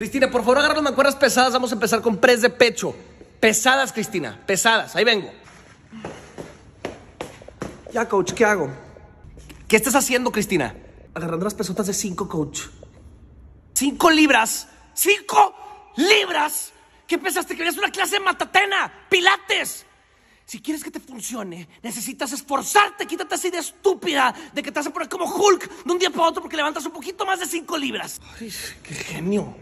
Cristina, por favor, agarra las mancuernas pesadas. Vamos a empezar con press de pecho. Pesadas, Cristina, pesadas. Ahí vengo. Ya, coach, ¿qué hago? ¿Qué estás haciendo, Cristina? Agarrando las pesotas de cinco, coach. ¿Cinco libras? ¿Cinco libras? ¿Qué pensaste que una clase de matatena? ¡Pilates! Si quieres que te funcione, necesitas esforzarte. Quítate esa idea estúpida de que te vas a poner como Hulk de un día para otro porque levantas un poquito más de cinco libras. Ay, ¡Qué genio!